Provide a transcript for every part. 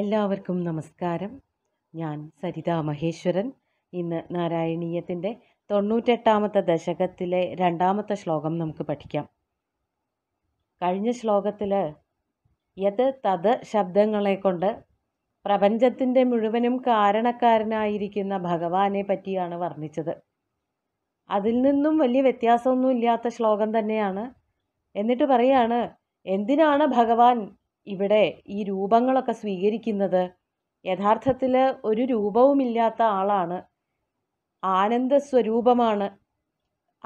എല്ലാവർക്കും നമസ്കാരം ഞാൻ സരിത മഹേശ്വരൻ ഇന്ന് നാരായണീയത്തിൻ്റെ തൊണ്ണൂറ്റെട്ടാമത്തെ ദശകത്തിലെ രണ്ടാമത്തെ ശ്ലോകം നമുക്ക് പഠിക്കാം കഴിഞ്ഞ ശ്ലോകത്തിൽ യത് തത് ശബ്ദങ്ങളെ കൊണ്ട് പ്രപഞ്ചത്തിൻ്റെ മുഴുവനും കാരണക്കാരനായിരിക്കുന്ന ഭഗവാനെ പറ്റിയാണ് വർണ്ണിച്ചത് അതിൽ നിന്നും വലിയ വ്യത്യാസമൊന്നും ഇല്ലാത്ത ശ്ലോകം തന്നെയാണ് എന്നിട്ട് പറയാണ് എന്തിനാണ് ഭഗവാൻ ഇവിടെ ഈ രൂപങ്ങളൊക്കെ സ്വീകരിക്കുന്നത് യഥാർത്ഥത്തിൽ ഒരു രൂപവുമില്ലാത്ത ആളാണ് ആനന്ദ സ്വരൂപമാണ്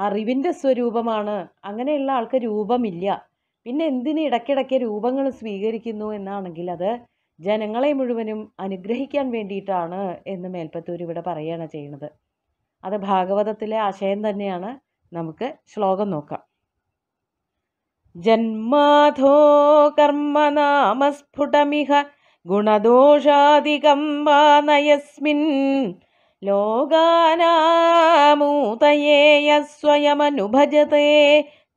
അറിവിൻ്റെ സ്വരൂപമാണ് അങ്ങനെയുള്ള ആൾക്ക് രൂപമില്ല പിന്നെ എന്തിന് ഇടയ്ക്കിടയ്ക്ക് രൂപങ്ങൾ സ്വീകരിക്കുന്നു എന്നാണെങ്കിൽ അത് ജനങ്ങളെ മുഴുവനും അനുഗ്രഹിക്കാൻ വേണ്ടിയിട്ടാണ് എന്ന് മേൽപ്പത്തൂർ ഇവിടെ പറയുകയാണ് ചെയ്യുന്നത് അത് ഭാഗവതത്തിലെ ആശയം തന്നെയാണ് നമുക്ക് ശ്ലോകം നോക്കാം जन्माथो कर्म नाम स्फुटमिह गुणदोषादिकं वानयस्मिन् लोगानामूतये यस्वयमनुभजते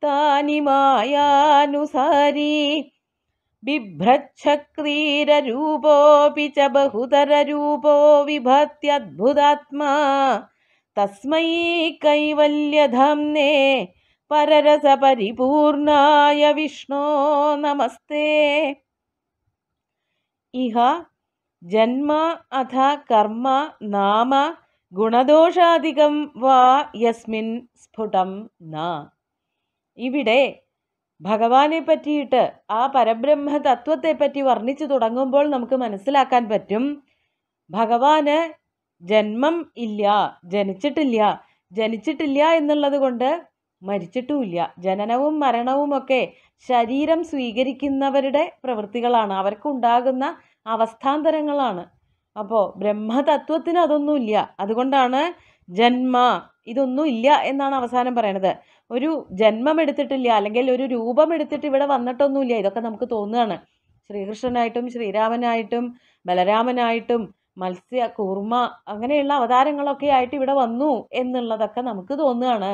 तानि मायानुसारी बिभ्रच्छक्रीररूपोऽपि च बहुतररूपो विभत्यद्भुदात्मा तस्मै कैवल्यधाम्ने പരരസപരിപൂർണായ വിഷ്ണോ നമസ്തേ ഇഹ ജന്മ അഥ കർമ്മ നാമ ഗുണദോഷാധികം വാ യസ്മിൻ സ്ഫുടം ന ഇവിടെ ഭഗവാനെ പറ്റിയിട്ട് ആ പരബ്രഹ്മ തത്വത്തെ പറ്റി വർണ്ണിച്ചു തുടങ്ങുമ്പോൾ നമുക്ക് മനസ്സിലാക്കാൻ പറ്റും ഭഗവാന് ജന്മം ഇല്ല ജനിച്ചിട്ടില്ല ജനിച്ചിട്ടില്ല എന്നുള്ളത് കൊണ്ട് മരിച്ചിട്ടുമില്ല ജനനവും മരണവുമൊക്കെ ശരീരം സ്വീകരിക്കുന്നവരുടെ പ്രവൃത്തികളാണ് അവർക്കുണ്ടാകുന്ന അവസ്ഥാന്തരങ്ങളാണ് അപ്പോൾ ബ്രഹ്മതത്വത്തിന് അതൊന്നുമില്ല അതുകൊണ്ടാണ് ജന്മ ഇതൊന്നും ഇല്ല എന്നാണ് അവസാനം പറയണത് ഒരു ജന്മം എടുത്തിട്ടില്ല അല്ലെങ്കിൽ ഒരു രൂപം എടുത്തിട്ട് ഇവിടെ വന്നിട്ടൊന്നുമില്ല ഇതൊക്കെ നമുക്ക് തോന്നുകയാണ് ശ്രീകൃഷ്ണനായിട്ടും ശ്രീരാമനായിട്ടും ബലരാമനായിട്ടും മത്സ്യ കൂർമ്മ അങ്ങനെയുള്ള അവതാരങ്ങളൊക്കെ ആയിട്ട് ഇവിടെ വന്നു എന്നുള്ളതൊക്കെ നമുക്ക് തോന്നുകയാണ്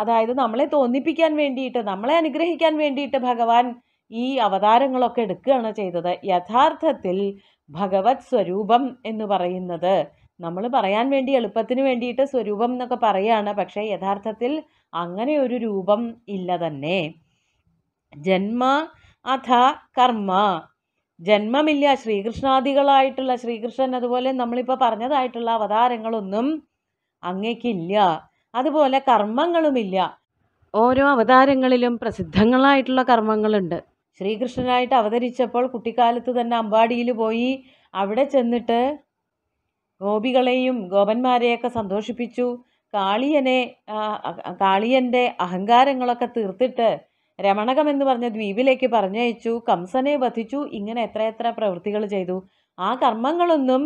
അതായത് നമ്മളെ തോന്നിപ്പിക്കാൻ വേണ്ടിയിട്ട് നമ്മളെ അനുഗ്രഹിക്കാൻ വേണ്ടിയിട്ട് ഭഗവാൻ ഈ അവതാരങ്ങളൊക്കെ എടുക്കുകയാണ് ചെയ്തത് യഥാർത്ഥത്തിൽ ഭഗവത് സ്വരൂപം എന്ന് പറയുന്നത് നമ്മൾ പറയാൻ വേണ്ടി എളുപ്പത്തിന് വേണ്ടിയിട്ട് സ്വരൂപം എന്നൊക്കെ പറയുകയാണ് പക്ഷേ യഥാർത്ഥത്തിൽ അങ്ങനെ ഒരു രൂപം ഇല്ല തന്നെ ജന്മ അഥ കർമ്മ ജന്മമില്ല ശ്രീകൃഷ്ണാദികളായിട്ടുള്ള ശ്രീകൃഷ്ണൻ അതുപോലെ നമ്മളിപ്പോൾ പറഞ്ഞതായിട്ടുള്ള അവതാരങ്ങളൊന്നും അങ്ങേക്കില്ല അതുപോലെ കർമ്മങ്ങളുമില്ല ഓരോ അവതാരങ്ങളിലും പ്രസിദ്ധങ്ങളായിട്ടുള്ള കർമ്മങ്ങളുണ്ട് ശ്രീകൃഷ്ണനായിട്ട് അവതരിച്ചപ്പോൾ കുട്ടിക്കാലത്ത് തന്നെ അമ്പാടിയിൽ പോയി അവിടെ ചെന്നിട്ട് ഗോപികളെയും ഗോപന്മാരെയൊക്കെ സന്തോഷിപ്പിച്ചു കാളിയനെ കാളിയൻ്റെ അഹങ്കാരങ്ങളൊക്കെ തീർത്തിട്ട് രമണകം എന്ന് പറഞ്ഞ ദ്വീപിലേക്ക് പറഞ്ഞയച്ചു കംസനെ വധിച്ചു ഇങ്ങനെ എത്രയെത്ര പ്രവൃത്തികൾ ചെയ്തു ആ കർമ്മങ്ങളൊന്നും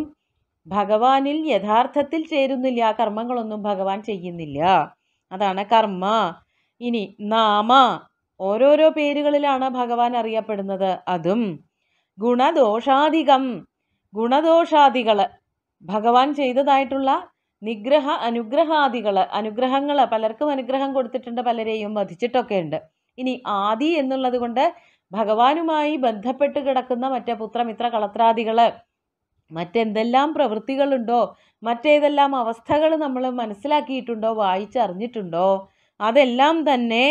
ഭഗവാനിൽ യഥാർത്ഥത്തിൽ ചേരുന്നില്ല ആ കർമ്മങ്ങളൊന്നും ഭഗവാൻ ചെയ്യുന്നില്ല അതാണ് കർമ്മ ഇനി നാമ ഓരോരോ പേരുകളിലാണ് ഭഗവാൻ അറിയപ്പെടുന്നത് അതും ഗുണദോഷാധികം ഗുണദോഷാദികൾ ഭഗവാൻ ചെയ്തതായിട്ടുള്ള നിഗ്രഹ അനുഗ്രഹാദികൾ അനുഗ്രഹങ്ങൾ പലർക്കും അനുഗ്രഹം കൊടുത്തിട്ടുണ്ട് പലരെയും വധിച്ചിട്ടൊക്കെ ഉണ്ട് ഇനി ആദി എന്നുള്ളത് കൊണ്ട് ഭഗവാനുമായി ബന്ധപ്പെട്ട് കിടക്കുന്ന മറ്റേ പുത്രമിത്ര കളത്രാദികൾ മറ്റെന്തെല്ലാം പ്രവൃത്തികളുണ്ടോ മറ്റേതെല്ലാം അവസ്ഥകൾ നമ്മൾ മനസ്സിലാക്കിയിട്ടുണ്ടോ വായിച്ചറിഞ്ഞിട്ടുണ്ടോ അതെല്ലാം തന്നെ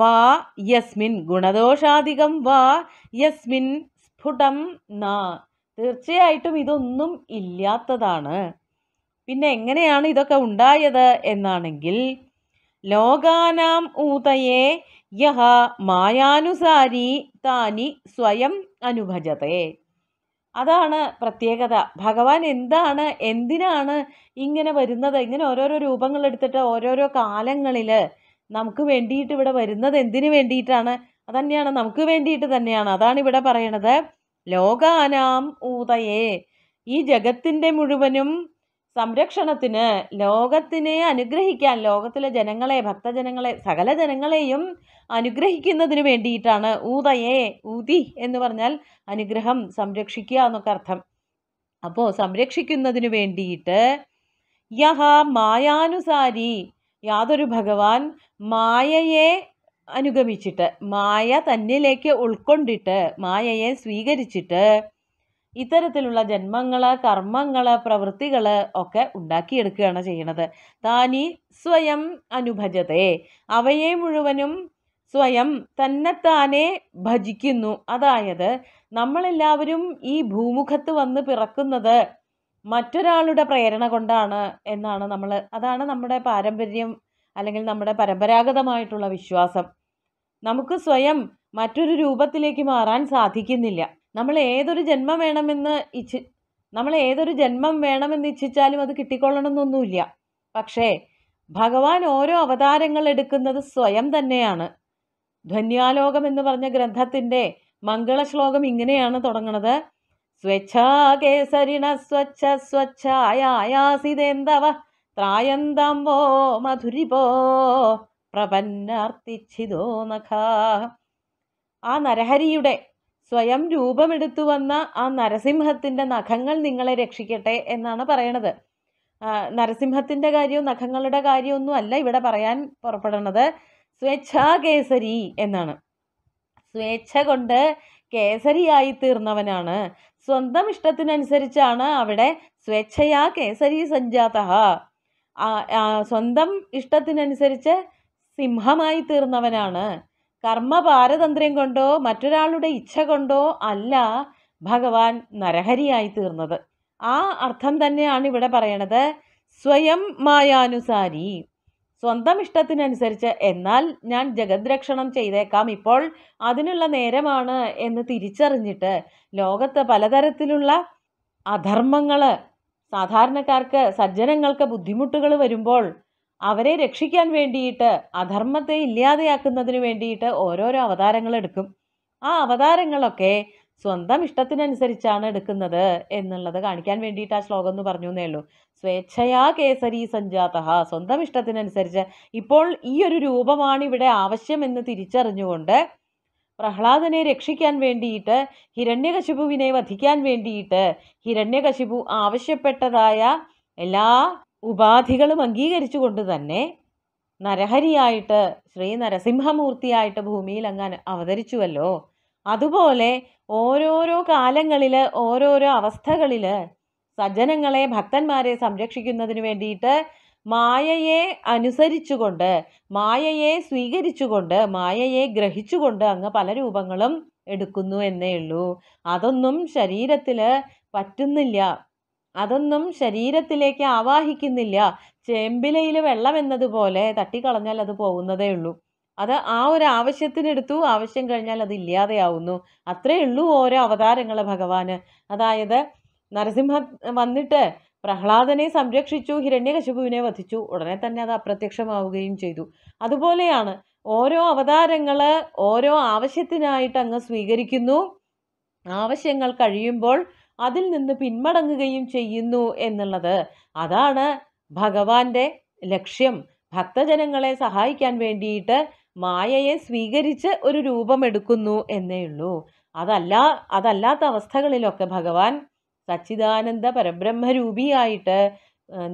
വാ യസ്മിൻ ഗുണദോഷാധികം വാ യസ്മിൻ സ്ഫുടം നാ തീർച്ചയായിട്ടും ഇതൊന്നും ഇല്ലാത്തതാണ് പിന്നെ എങ്ങനെയാണ് ഇതൊക്കെ ഉണ്ടായത് എന്നാണെങ്കിൽ ലോകാനാം ഊതയെ യഹ മായാനുസാരി താനി സ്വയം അനുഭജതേ അതാണ് പ്രത്യേകത ഭഗവാൻ എന്താണ് എന്തിനാണ് ഇങ്ങനെ വരുന്നത് ഇങ്ങനെ ഓരോരോ രൂപങ്ങൾ എടുത്തിട്ട് ഓരോരോ കാലങ്ങളിൽ നമുക്ക് വേണ്ടിയിട്ട് ഇവിടെ വരുന്നത് എന്തിനു വേണ്ടിയിട്ടാണ് അതന്നെയാണ് നമുക്ക് വേണ്ടിയിട്ട് തന്നെയാണ് അതാണ് ഇവിടെ പറയണത് ലോകാനാം ഊതയെ ഈ ജഗത്തിൻ്റെ മുഴുവനും സംരക്ഷണത്തിന് ലോകത്തിനെ അനുഗ്രഹിക്കാൻ ലോകത്തിലെ ജനങ്ങളെ ഭക്തജനങ്ങളെ സകല ജനങ്ങളെയും അനുഗ്രഹിക്കുന്നതിന് വേണ്ടിയിട്ടാണ് ഊതയേ ഊതി എന്ന് പറഞ്ഞാൽ അനുഗ്രഹം സംരക്ഷിക്കുക എന്നൊക്കെ അർത്ഥം അപ്പോൾ സംരക്ഷിക്കുന്നതിന് വേണ്ടിയിട്ട് യഹ മായാനുസാരി യാതൊരു ഭഗവാൻ മായയെ അനുഗമിച്ചിട്ട് മായ തന്നിലേക്ക് ഉൾക്കൊണ്ടിട്ട് മായയെ സ്വീകരിച്ചിട്ട് ഇത്തരത്തിലുള്ള ജന്മങ്ങൾ കർമ്മങ്ങൾ പ്രവൃത്തികൾ ഒക്കെ ഉണ്ടാക്കിയെടുക്കുകയാണ് ചെയ്യുന്നത് താനി സ്വയം അനുഭജതേ അവയെ മുഴുവനും സ്വയം തന്നെത്താനെ ഭജിക്കുന്നു അതായത് നമ്മളെല്ലാവരും ഈ ഭൂമുഖത്ത് വന്ന് പിറക്കുന്നത് മറ്റൊരാളുടെ പ്രേരണ കൊണ്ടാണ് എന്നാണ് നമ്മൾ അതാണ് നമ്മുടെ പാരമ്പര്യം അല്ലെങ്കിൽ നമ്മുടെ പരമ്പരാഗതമായിട്ടുള്ള വിശ്വാസം നമുക്ക് സ്വയം മറ്റൊരു രൂപത്തിലേക്ക് മാറാൻ സാധിക്കുന്നില്ല നമ്മൾ ഏതൊരു ജന്മം വേണമെന്ന് ഇച്ഛി നമ്മൾ ഏതൊരു ജന്മം വേണമെന്ന് ഇച്ഛിച്ചാലും അത് കിട്ടിക്കൊള്ളണമെന്നൊന്നുമില്ല പക്ഷേ ഭഗവാൻ ഓരോ അവതാരങ്ങൾ എടുക്കുന്നത് സ്വയം തന്നെയാണ് ധന്യാലോകം എന്ന് പറഞ്ഞ ഗ്രന്ഥത്തിൻ്റെ മംഗളശ്ലോകം ഇങ്ങനെയാണ് തുടങ്ങുന്നത് സ്വച്ഛകേസരിണ സ്വച്ഛ സ്വച്ഛായാസിതേന്തവ ത്രായന്തംബോ മധുരിപോ പ്രപന്നാർത്തിച്ഛിതോ നഖ ആ നരഹരിയുടെ സ്വയം രൂപമെടുത്തു വന്ന ആ നരസിംഹത്തിൻ്റെ നഖങ്ങൾ നിങ്ങളെ രക്ഷിക്കട്ടെ എന്നാണ് പറയണത് നരസിംഹത്തിൻ്റെ കാര്യവും നഖങ്ങളുടെ കാര്യമൊന്നും അല്ല ഇവിടെ പറയാൻ പുറപ്പെടുന്നത് സ്വേച്ഛാകേസരി എന്നാണ് സ്വേച്ഛ കൊണ്ട് കേസരിയായി തീർന്നവനാണ് സ്വന്തം ഇഷ്ടത്തിനനുസരിച്ചാണ് അവിടെ സ്വേച്ഛയാ കേസരി സഞ്ജാത സ്വന്തം ഇഷ്ടത്തിനനുസരിച്ച് സിംഹമായി തീർന്നവനാണ് കർമ്മ പാരതന്ത്ര്യം കൊണ്ടോ മറ്റൊരാളുടെ ഇച്ഛ കൊണ്ടോ അല്ല ഭഗവാൻ നരഹരിയായി തീർന്നത് ആ അർത്ഥം തന്നെയാണ് ഇവിടെ പറയണത് സ്വയം മായാനുസാരി സ്വന്തം ഇഷ്ടത്തിനനുസരിച്ച് എന്നാൽ ഞാൻ ജഗദ്രക്ഷണം ചെയ്തേക്കാം ഇപ്പോൾ അതിനുള്ള നേരമാണ് എന്ന് തിരിച്ചറിഞ്ഞിട്ട് ലോകത്ത് പലതരത്തിലുള്ള അധർമ്മങ്ങൾ സാധാരണക്കാർക്ക് സജ്ജനങ്ങൾക്ക് ബുദ്ധിമുട്ടുകൾ വരുമ്പോൾ അവരെ രക്ഷിക്കാൻ വേണ്ടിയിട്ട് അധർമ്മത്തെ ഇല്ലാതെയാക്കുന്നതിന് വേണ്ടിയിട്ട് ഓരോരോ അവതാരങ്ങൾ എടുക്കും ആ അവതാരങ്ങളൊക്കെ സ്വന്തം ഇഷ്ടത്തിനനുസരിച്ചാണ് എടുക്കുന്നത് എന്നുള്ളത് കാണിക്കാൻ വേണ്ടിയിട്ട് ആ ശ്ലോകം എന്ന് പറഞ്ഞു എന്നേ ഉള്ളൂ സ്വേച്ഛയാ കേസരി സഞ്ജാത സ്വന്തം ഇഷ്ടത്തിനനുസരിച്ച് ഇപ്പോൾ ഈ ഒരു രൂപമാണ് ഇവിടെ ആവശ്യമെന്ന് തിരിച്ചറിഞ്ഞുകൊണ്ട് പ്രഹ്ലാദനെ രക്ഷിക്കാൻ വേണ്ടിയിട്ട് ഹിരണ്യകശിപുവിനെ വധിക്കാൻ വേണ്ടിയിട്ട് ഹിരണ്യകശിപു ആവശ്യപ്പെട്ടതായ എല്ലാ ഉപാധികളും കൊണ്ട് തന്നെ നരഹരിയായിട്ട് ശ്രീ നരസിംഹമൂർത്തിയായിട്ട് ഭൂമിയിൽ അങ്ങ് അവതരിച്ചുവല്ലോ അതുപോലെ ഓരോരോ കാലങ്ങളിൽ ഓരോരോ അവസ്ഥകളിൽ സജ്ജനങ്ങളെ ഭക്തന്മാരെ സംരക്ഷിക്കുന്നതിന് വേണ്ടിയിട്ട് മായയെ അനുസരിച്ചുകൊണ്ട് മായയെ സ്വീകരിച്ചുകൊണ്ട് മായയെ ഗ്രഹിച്ചുകൊണ്ട് അങ്ങ് പല രൂപങ്ങളും എടുക്കുന്നു എന്നേ ഉള്ളൂ അതൊന്നും ശരീരത്തിൽ പറ്റുന്നില്ല അതൊന്നും ശരീരത്തിലേക്ക് ആവാഹിക്കുന്നില്ല ചേമ്പിലയിൽ വെള്ളം എന്നതുപോലെ തട്ടിക്കളഞ്ഞാൽ അത് പോകുന്നതേ ഉള്ളൂ അത് ആ ഒരു ആവശ്യത്തിനെടുത്തു ആവശ്യം കഴിഞ്ഞാൽ അത് ഇല്ലാതെയാവുന്നു അത്രയേ ഉള്ളൂ ഓരോ അവതാരങ്ങൾ ഭഗവാന് അതായത് നരസിംഹ വന്നിട്ട് പ്രഹ്ലാദനെ സംരക്ഷിച്ചു ഹിരണ്യകശിപുവിനെ വധിച്ചു ഉടനെ തന്നെ അത് അപ്രത്യക്ഷമാവുകയും ചെയ്തു അതുപോലെയാണ് ഓരോ അവതാരങ്ങൾ ഓരോ ആവശ്യത്തിനായിട്ട് അങ്ങ് സ്വീകരിക്കുന്നു ആവശ്യങ്ങൾ കഴിയുമ്പോൾ അതിൽ നിന്ന് പിന്മടങ്ങുകയും ചെയ്യുന്നു എന്നുള്ളത് അതാണ് ഭഗവാന്റെ ലക്ഷ്യം ഭക്തജനങ്ങളെ സഹായിക്കാൻ വേണ്ടിയിട്ട് മായയെ സ്വീകരിച്ച് ഒരു രൂപമെടുക്കുന്നു എന്നേ ഉള്ളൂ അതല്ല അതല്ലാത്ത അവസ്ഥകളിലൊക്കെ ഭഗവാൻ സച്ചിദാനന്ദ പരബ്രഹ്മരൂപിയായിട്ട്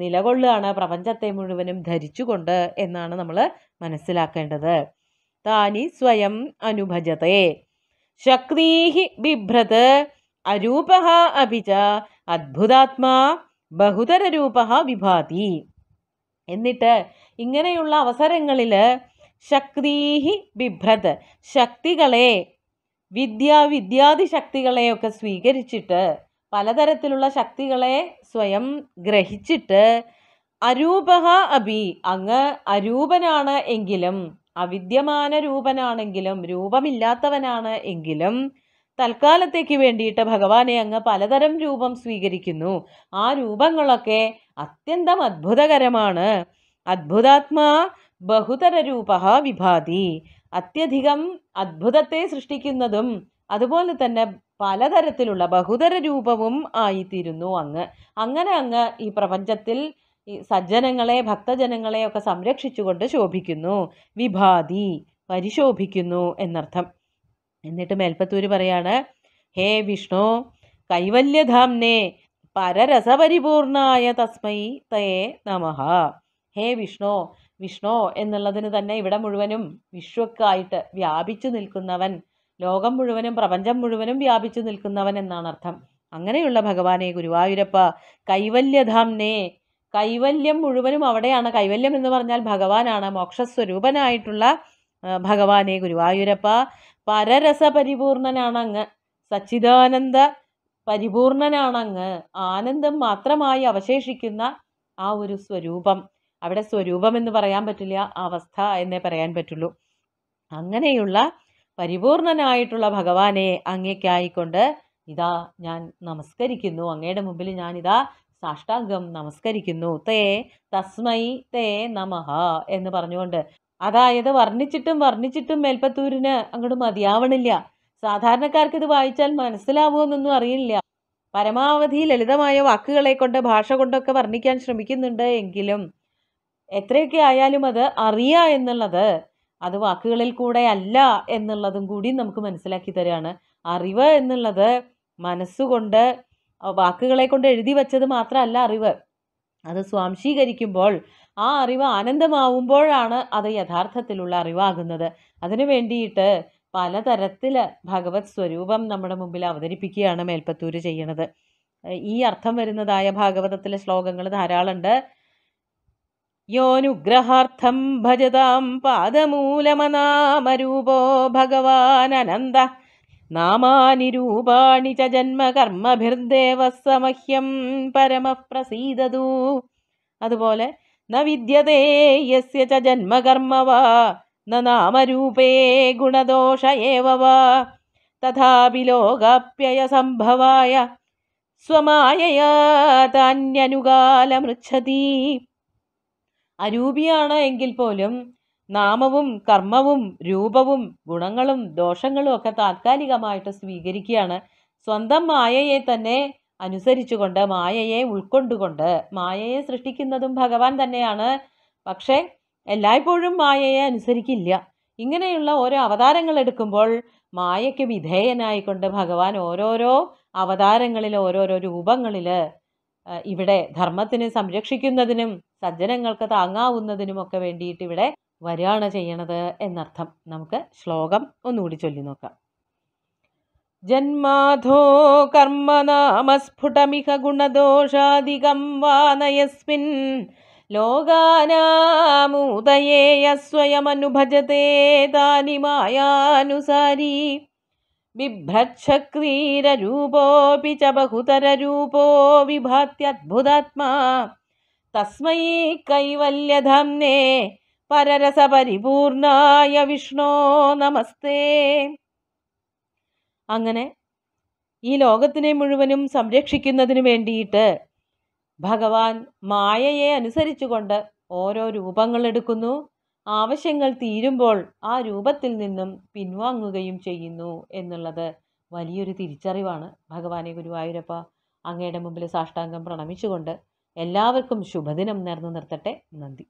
നിലകൊള്ളുകയാണ് പ്രപഞ്ചത്തെ മുഴുവനും ധരിച്ചുകൊണ്ട് എന്നാണ് നമ്മൾ മനസ്സിലാക്കേണ്ടത് താനി സ്വയം അനുഭജത്തെ ശക്തീഹി ബിഭ്രത് അരൂപ അഭിച അത്ഭുതാത്മാ ബഹുതര രൂപ വിഭാതി എന്നിട്ട് ഇങ്ങനെയുള്ള അവസരങ്ങളിൽ ശക്തീഹി ബിഭ്രത് ശക്തികളെ വിദ്യ വിദ്യാദി ശക്തികളെയൊക്കെ സ്വീകരിച്ചിട്ട് പലതരത്തിലുള്ള ശക്തികളെ സ്വയം ഗ്രഹിച്ചിട്ട് അരൂപഹ അഭി അങ്ങ് അരൂപനാണ് എങ്കിലും അവിദ്യമാന രൂപനാണെങ്കിലും രൂപമില്ലാത്തവനാണ് എങ്കിലും തൽക്കാലത്തേക്ക് വേണ്ടിയിട്ട് ഭഗവാനെ അങ്ങ് പലതരം രൂപം സ്വീകരിക്കുന്നു ആ രൂപങ്ങളൊക്കെ അത്യന്തം അത്ഭുതകരമാണ് അത്ഭുതാത്മാ ബഹുതര രൂപ വിഭാതി അത്യധികം അത്ഭുതത്തെ സൃഷ്ടിക്കുന്നതും അതുപോലെ തന്നെ പലതരത്തിലുള്ള ബഹുതര രൂപവും ആയിത്തീരുന്നു അങ്ങ് അങ്ങനെ അങ്ങ് ഈ പ്രപഞ്ചത്തിൽ ഈ സജ്ജനങ്ങളെ ഭക്തജനങ്ങളെ ഒക്കെ സംരക്ഷിച്ചുകൊണ്ട് ശോഭിക്കുന്നു വിഭാതി പരിശോഭിക്കുന്നു എന്നർത്ഥം എന്നിട്ട് മേൽപ്പത്തൂര് പറയാണ് ഹേ വിഷ്ണു കൈവല്യധാംനെ പരരസപരിപൂർണായ തസ്മൈ തയേ നമഹ ഹേ വിഷ്ണു വിഷ്ണു എന്നുള്ളതിന് തന്നെ ഇവിടെ മുഴുവനും വിഷ്വക്കായിട്ട് വ്യാപിച്ചു നിൽക്കുന്നവൻ ലോകം മുഴുവനും പ്രപഞ്ചം മുഴുവനും വ്യാപിച്ചു നിൽക്കുന്നവൻ എന്നാണ് അർത്ഥം അങ്ങനെയുള്ള ഭഗവാനെ ഗുരുവായൂരപ്പ കൈവല്യധാംനേ കൈവല്യം മുഴുവനും അവിടെയാണ് കൈവല്യം എന്ന് പറഞ്ഞാൽ ഭഗവാനാണ് മോക്ഷസ്വരൂപനായിട്ടുള്ള ഭഗവാനെ ഗുരുവായൂരപ്പ പരരസ പരരസപരിപൂർണനാണങ്ങ് സച്ചിദാനന്ദ പരിപൂർണനാണങ്ങ് ആനന്ദം മാത്രമായി അവശേഷിക്കുന്ന ആ ഒരു സ്വരൂപം അവിടെ സ്വരൂപം എന്ന് പറയാൻ പറ്റില്ല അവസ്ഥ എന്നേ പറയാൻ പറ്റുള്ളൂ അങ്ങനെയുള്ള പരിപൂർണനായിട്ടുള്ള ഭഗവാനെ അങ്ങേക്കായിക്കൊണ്ട് ഇതാ ഞാൻ നമസ്കരിക്കുന്നു അങ്ങയുടെ മുമ്പിൽ ഞാനിതാ സാഷ്ടാംഗം നമസ്കരിക്കുന്നു തേ തസ്മൈ തേ നമഹ എന്ന് പറഞ്ഞുകൊണ്ട് അതായത് വർണ്ണിച്ചിട്ടും വർണ്ണിച്ചിട്ടും മേൽപ്പത്തൂരിന് അങ്ങോട്ട് മതിയാവണില്ല സാധാരണക്കാർക്ക് ഇത് വായിച്ചാൽ മനസ്സിലാവുമെന്നൊന്നും അറിയില്ല പരമാവധി ലളിതമായ വാക്കുകളെ കൊണ്ട് ഭാഷ കൊണ്ടൊക്കെ വർണ്ണിക്കാൻ ശ്രമിക്കുന്നുണ്ട് എങ്കിലും എത്രയൊക്കെ ആയാലും അത് അറിയുക എന്നുള്ളത് അത് വാക്കുകളിൽ കൂടെ അല്ല എന്നുള്ളതും കൂടി നമുക്ക് മനസ്സിലാക്കി തരികയാണ് അറിവ് എന്നുള്ളത് മനസ്സുകൊണ്ട് വാക്കുകളെ കൊണ്ട് എഴുതി വച്ചത് മാത്രമല്ല അറിവ് അത് സ്വാംശീകരിക്കുമ്പോൾ ആ അറിവ് ആനന്ദമാവുമ്പോഴാണ് അത് യഥാർത്ഥത്തിലുള്ള അറിവാകുന്നത് അതിനു വേണ്ടിയിട്ട് പലതരത്തിൽ ഭഗവത് സ്വരൂപം നമ്മുടെ മുമ്പിൽ അവതരിപ്പിക്കുകയാണ് മേൽപ്പത്തൂര് ചെയ്യണത് ഈ അർത്ഥം വരുന്നതായ ഭാഗവതത്തിലെ ശ്ലോകങ്ങൾ ധാരാളമുണ്ട് യോനുഗ്രഹാർത്ഥം ഭജതാം പാദമൂലമനാമരൂപോ ഭഗവാനന്ദ നാമാനി രൂപാണി ച ജന്മകർമ്മഭിർദേവ സമഹ്യം പരമപ്രസീദതു അതുപോലെ ന വിദ്യതേ യസ്യ ച ജന്മകർമ്മ വാ നാമരൂപേ ഗുണദോഷ ഏവ വാ തഥാപി ലോകാപ്യയ സംഭവായ സ്വമായയാ താന്യനുകാലമൃച്ഛതി അരൂപിയാണ് എങ്കിൽ പോലും നാമവും കർമ്മവും രൂപവും ഗുണങ്ങളും ദോഷങ്ങളും ഒക്കെ താത്കാലികമായിട്ട് സ്വീകരിക്കുകയാണ് സ്വന്തം മായയെ തന്നെ അനുസരിച്ചുകൊണ്ട് മായയെ ഉൾക്കൊണ്ടുകൊണ്ട് മായയെ സൃഷ്ടിക്കുന്നതും ഭഗവാൻ തന്നെയാണ് പക്ഷേ എല്ലായ്പ്പോഴും മായയെ അനുസരിക്കില്ല ഇങ്ങനെയുള്ള ഓരോ അവതാരങ്ങൾ എടുക്കുമ്പോൾ മായയ്ക്ക് വിധേയനായിക്കൊണ്ട് ഭഗവാൻ ഓരോരോ അവതാരങ്ങളിൽ ഓരോരോ രൂപങ്ങളിൽ ഇവിടെ ധർമ്മത്തിന് സംരക്ഷിക്കുന്നതിനും സജ്ജനങ്ങൾക്ക് താങ്ങാവുന്നതിനുമൊക്കെ വേണ്ടിയിട്ട് ഇവിടെ വരികയാണ് ചെയ്യണത് എന്നർത്ഥം നമുക്ക് ശ്ലോകം ഒന്നുകൂടി ചൊല്ലി നോക്കാം ജന്മാധോ കർമ്മനാമസ്ഫുടമിഹ ഗുണദോഷാധികം വാനയസ്മിൻ ലോകാനാമൂതയേയ സ്വയമനുഭജതേ താനി മായാനുസാരി बिभ्रच्छक्रीररूपोऽपि ച ബഹുതരൂപോ विभात्यद्भुतात्मा तस्मै कैवल्यधाम्ने പരരസപരിപൂർണായ വിഷ്ണോ നമസ്തേ അങ്ങനെ ഈ ലോകത്തിനെ മുഴുവനും സംരക്ഷിക്കുന്നതിന് വേണ്ടിയിട്ട് ഭഗവാൻ മായയെ അനുസരിച്ചുകൊണ്ട് ഓരോ രൂപങ്ങളെടുക്കുന്നു ആവശ്യങ്ങൾ തീരുമ്പോൾ ആ രൂപത്തിൽ നിന്നും പിൻവാങ്ങുകയും ചെയ്യുന്നു എന്നുള്ളത് വലിയൊരു തിരിച്ചറിവാണ് ഭഗവാനെ ഗുരുവായൂരപ്പ അങ്ങയുടെ മുമ്പിൽ സാഷ്ടാംഗം പ്രണമിച്ചുകൊണ്ട് എല്ലാവർക്കും ശുഭദിനം നേർന്നു നിർത്തട്ടെ നന്ദി